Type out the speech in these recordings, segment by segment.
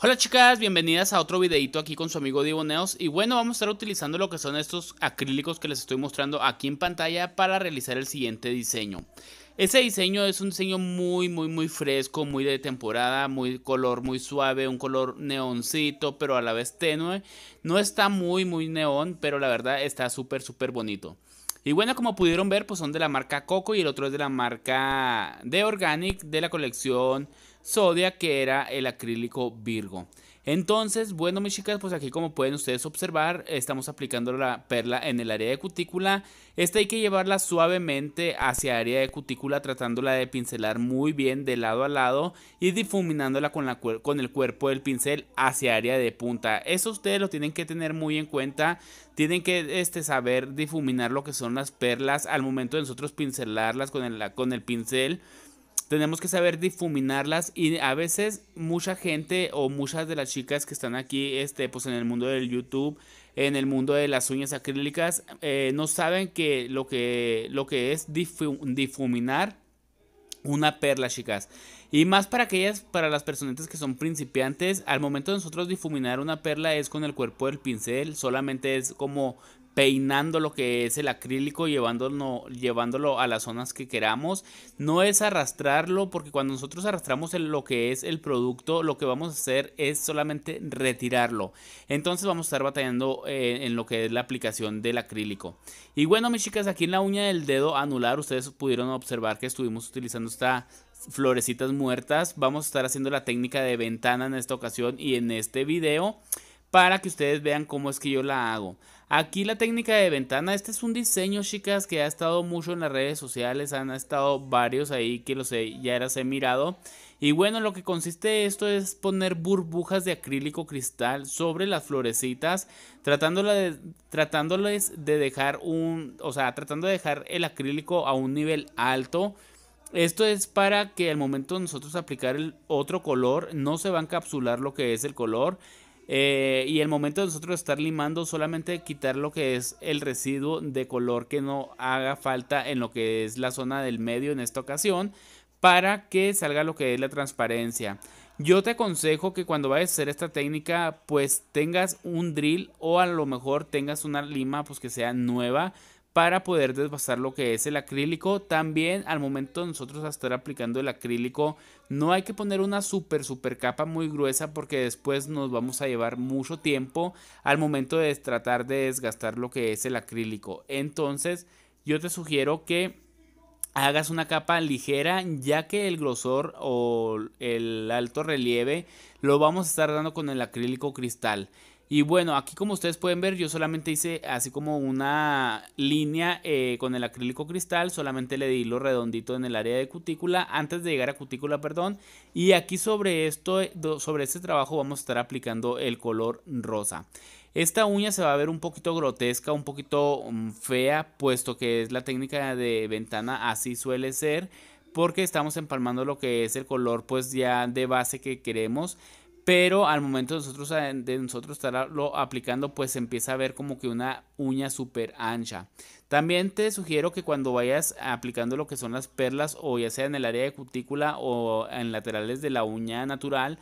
Hola chicas, bienvenidas a otro videito aquí con su amigo Neos. y bueno vamos a estar utilizando lo que son estos acrílicos que les estoy mostrando aquí en pantalla para realizar el siguiente diseño. Ese diseño es un diseño muy muy muy fresco, muy de temporada, muy color muy suave, un color neoncito pero a la vez tenue. No está muy muy neón pero la verdad está súper súper bonito. Y bueno, como pudieron ver, pues son de la marca Coco y el otro es de la marca de Organic de la colección Sodia, que era el acrílico Virgo. Entonces, bueno, mis chicas, pues aquí como pueden ustedes observar, estamos aplicando la perla en el área de cutícula. Esta hay que llevarla suavemente hacia área de cutícula, tratándola de pincelar muy bien de lado a lado y difuminándola con, la, con el cuerpo del pincel hacia área de punta. Eso ustedes lo tienen que tener muy en cuenta. Tienen que este, saber difuminar lo que son las perlas al momento de nosotros pincelarlas con con el pincel tenemos que saber difuminarlas y a veces mucha gente o muchas de las chicas que están aquí este pues en el mundo del YouTube en el mundo de las uñas acrílicas eh, no saben que lo que lo que es difuminar una perla chicas y más para aquellas para las personas que son principiantes al momento de nosotros difuminar una perla es con el cuerpo del pincel solamente es como peinando lo que es el acrílico, llevándolo, llevándolo a las zonas que queramos. No es arrastrarlo, porque cuando nosotros arrastramos lo que es el producto, lo que vamos a hacer es solamente retirarlo. Entonces vamos a estar batallando eh, en lo que es la aplicación del acrílico. Y bueno, mis chicas, aquí en la uña del dedo anular, ustedes pudieron observar que estuvimos utilizando estas florecitas muertas. Vamos a estar haciendo la técnica de ventana en esta ocasión y en este video para que ustedes vean cómo es que yo la hago. Aquí la técnica de ventana, este es un diseño, chicas, que ha estado mucho en las redes sociales, han estado varios ahí que los he, ya las he mirado. Y bueno, lo que consiste esto es poner burbujas de acrílico cristal sobre las florecitas, de, tratándoles de dejar un, o sea, tratando de dejar el acrílico a un nivel alto. Esto es para que al momento de nosotros aplicar el otro color no se va a encapsular lo que es el color. Eh, y el momento de nosotros estar limando, solamente quitar lo que es el residuo de color que no haga falta en lo que es la zona del medio en esta ocasión para que salga lo que es la transparencia. Yo te aconsejo que cuando vayas a hacer esta técnica, pues tengas un drill o a lo mejor tengas una lima pues que sea nueva para poder desgastar lo que es el acrílico. También al momento de nosotros estar aplicando el acrílico no hay que poner una super super capa muy gruesa porque después nos vamos a llevar mucho tiempo al momento de tratar de desgastar lo que es el acrílico. Entonces yo te sugiero que hagas una capa ligera ya que el grosor o el alto relieve lo vamos a estar dando con el acrílico cristal. Y bueno, aquí como ustedes pueden ver, yo solamente hice así como una línea eh, con el acrílico cristal, solamente le di lo redondito en el área de cutícula, antes de llegar a cutícula, perdón. Y aquí sobre esto, eh, sobre este trabajo vamos a estar aplicando el color rosa. Esta uña se va a ver un poquito grotesca, un poquito mm, fea, puesto que es la técnica de ventana, así suele ser porque estamos empalmando lo que es el color pues ya de base que queremos pero al momento de nosotros, eh, estarlo aplicando, pues empieza a ver como que una uña súper ancha. También te sugiero que cuando vayas aplicando lo que son las perlas, o ya sea en el área de cutícula o en laterales de la uña natural,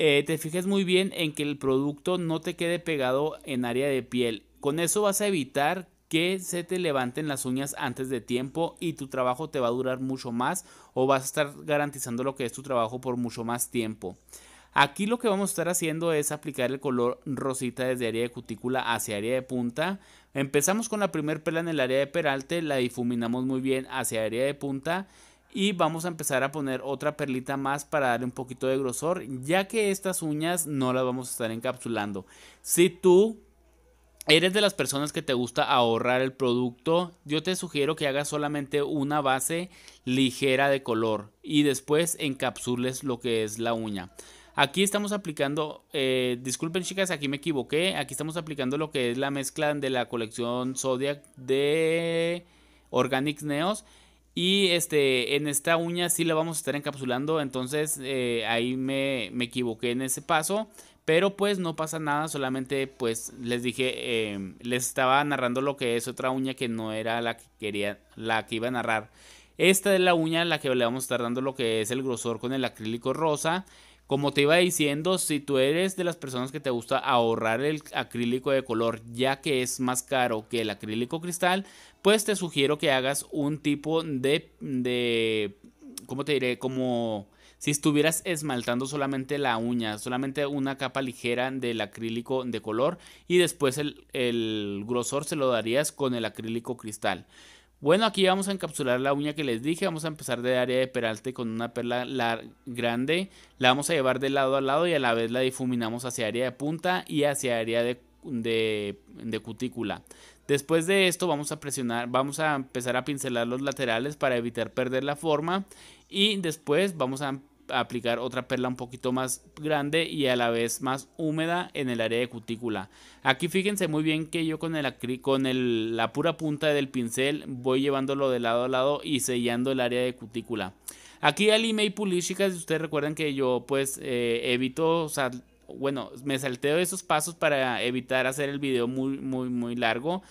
eh, te fijes muy bien en que el producto no te quede pegado en área de piel. Con eso vas a evitar que se te levanten las uñas antes de tiempo y tu trabajo te va a durar mucho más o vas a estar garantizando lo que es tu trabajo por mucho más tiempo. Aquí lo que vamos a estar haciendo es aplicar el color rosita desde área de cutícula hacia área de punta. Empezamos con la primer perla en el área de peralte, la difuminamos muy bien hacia área de punta y vamos a empezar a poner otra perlita más para darle un poquito de grosor ya que estas uñas no las vamos a estar encapsulando si tú eres de las personas que te gusta ahorrar el producto yo te sugiero que hagas solamente una base ligera de color y después encapsules lo que es la uña Aquí estamos aplicando, eh, disculpen chicas, aquí me equivoqué, aquí estamos aplicando lo que es la mezcla de la colección Zodiac de Organic Neos. Y este, en esta uña sí la vamos a estar encapsulando, entonces eh, ahí me, equivoqué en ese paso. Pero pues no pasa nada, solamente pues les dije, em, les estaba narrando lo que es otra uña que no era la que quería, la que iba a narrar. Esta es la uña a la que le vamos a estar dando lo que es el grosor con el acrílico rosa. Como te iba diciendo, si tú eres de las personas que te gusta ahorrar el acrílico de color ya que es más caro que el acrílico cristal, pues te sugiero que hagas un tipo de, de ¿cómo te diré? Como si estuvieras esmaltando solamente la uña, solamente una capa ligera del acrílico de color y después el, el grosor se lo darías con el acrílico cristal. Bueno, aquí vamos a encapsular la uña que les dije. Vamos a empezar de área de peralte con una perla grande. La vamos a llevar de lado a lado y a la vez la difuminamos hacia área de punta y hacia área de, de cutícula. Después de esto vamos a presionar, vamos a empezar a pincelar los laterales para evitar perder la forma y después vamos a aplicar otra perla un poquito más grande y a la vez más húmeda en el área de cutícula. Aquí fíjense muy bien que yo con, el, con la pura punta del pincel voy llevándolo de lado a lado y sellando el área de cutícula. Aquí al email pulís chicas, ustedes recuerdan que yo pues eh, evito, bueno, me salteo esos pasos para evitar hacer el video muy, muy, muy largo.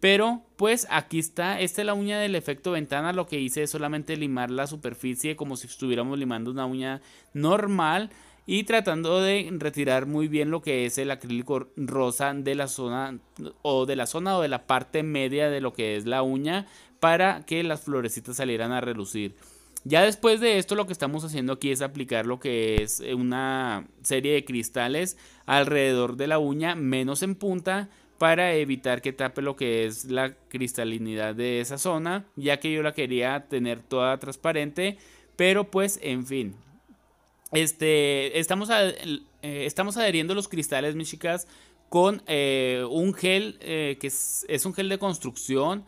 Pero pues aquí está, esta es la uña del efecto ventana, lo que hice es solamente limar la superficie como si estuviéramos limando una uña normal y tratando de retirar muy bien lo que es el acrílico rosa de la zona o de la zona o de la parte media de lo que es la uña para que las florecitas salieran a relucir. Ya después de esto lo que estamos haciendo aquí es aplicar lo que es una serie de cristales alrededor de la uña, menos en punta para evitar que tape lo que es la cristalinidad de esa zona, ya que yo la quería tener toda transparente, pero pues en fin. Este, estamos, eh, estamos adheriendo los cristales, mis chicas, con eh, un gel eh, que es, un gel de construcción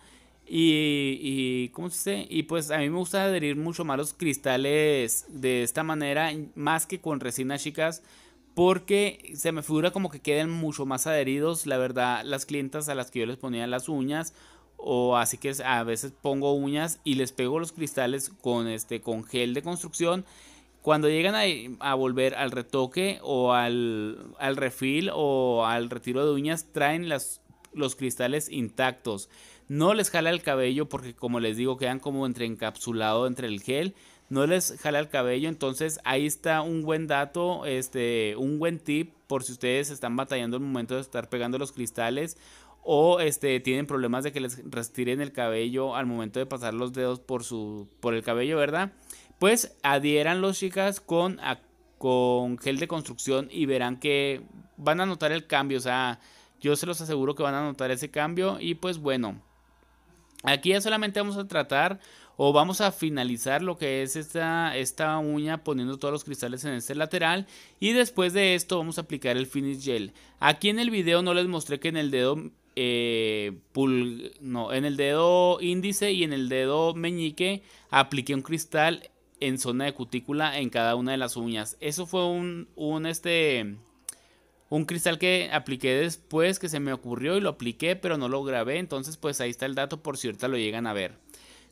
y, ¿cómo se Y pues a mí me gusta adherir mucho más los cristales de esta manera, más que con resina, chicas, porque se me figura como que queden mucho más adheridos, la verdad, las clientas a las que yo les ponía las uñas o así que a veces pongo uñas y les pego los cristales con este con gel de construcción cuando llegan a, volver al retoque o al, al, refil o al retiro de uñas traen los cristales intactos no les jala el cabello porque como les digo quedan como entre encapsulado entre el gel no les jala el cabello. Entonces ahí está un buen dato, este, un buen tip por si ustedes están batallando el momento de estar pegando los cristales o este, tienen problemas de que les retiren el cabello al momento de pasar los dedos por, su, por el cabello, ¿verdad? Pues los chicas con, con gel de construcción y verán que van a notar el cambio, o sea, yo se los aseguro que van a notar ese cambio y pues bueno. Aquí ya solamente vamos a tratar o vamos a finalizar lo que es esta, esta uña poniendo todos los cristales en este lateral y después de esto vamos a aplicar el finish gel. Aquí en el video no les mostré que en el dedo eh, pul no, en el dedo índice y en el dedo meñique apliqué un cristal en zona de cutícula en cada una de las uñas. Eso fue un, un este un cristal que apliqué después que se me ocurrió y lo apliqué pero no lo grabé, entonces pues ahí está el dato por cierto lo llegan a ver.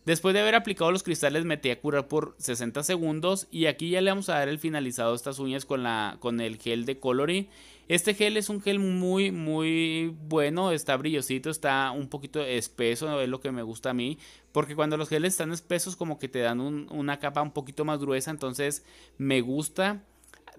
Después de haber aplicado los cristales metí a curar por 60 segundos y aquí ya le vamos a dar el finalizado a estas uñas con, la, con el gel de coloring Este gel es un gel muy muy bueno, está brillosito, está un poquito espeso, es lo que me gusta a mí, porque cuando los geles están espesos como que te dan una capa un poquito más gruesa, entonces me gusta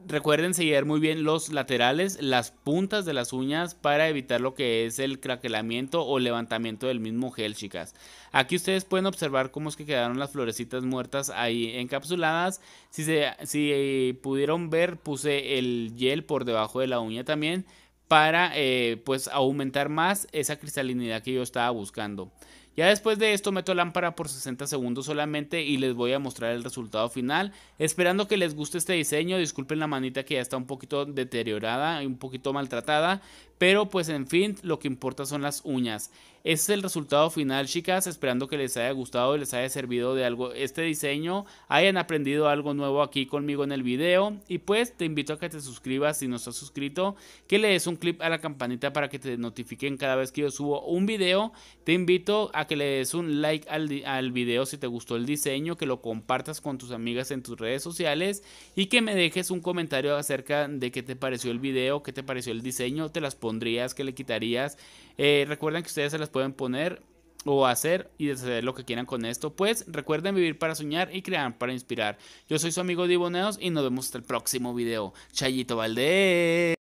recuerden seguir muy bien los laterales, las puntas de las uñas para evitar lo que es el craquelamiento o levantamiento del mismo gel, chicas. Aquí ustedes pueden observar cómo es que quedaron las florecitas muertas ahí encapsuladas. Si, si eh, pudieron ver, puse el gel por debajo de la uña también para eh, pues aumentar más esa cristalinidad que yo estaba buscando. Ya después de esto meto lámpara por 60 segundos solamente y les voy a mostrar el resultado final. Esperando que les guste este diseño, disculpen la manita que ya está un poquito deteriorada, y un poquito maltratada, pero pues en fin, lo que importa son las uñas. Ese es el resultado final, chicas. Esperando que les haya gustado, y les haya servido de algo este diseño, hayan aprendido algo nuevo aquí conmigo en el video. Y pues te invito a que te suscribas si no estás suscrito, que le des un clip a la campanita para que te notifiquen cada vez que yo subo un video. Te invito a que le des un like al, video si te gustó el diseño, que lo compartas con tus amigas en tus redes sociales y que me dejes un comentario acerca de qué te pareció el video, qué te pareció el diseño, te las pondrías, qué le quitarías. Eh, recuerden que ustedes se las pueden poner o hacer y hacer lo que quieran con esto. Pues recuerden vivir para soñar y crear para inspirar. Yo soy su amigo Diboneos y nos vemos hasta el próximo video. Chayito Valdés.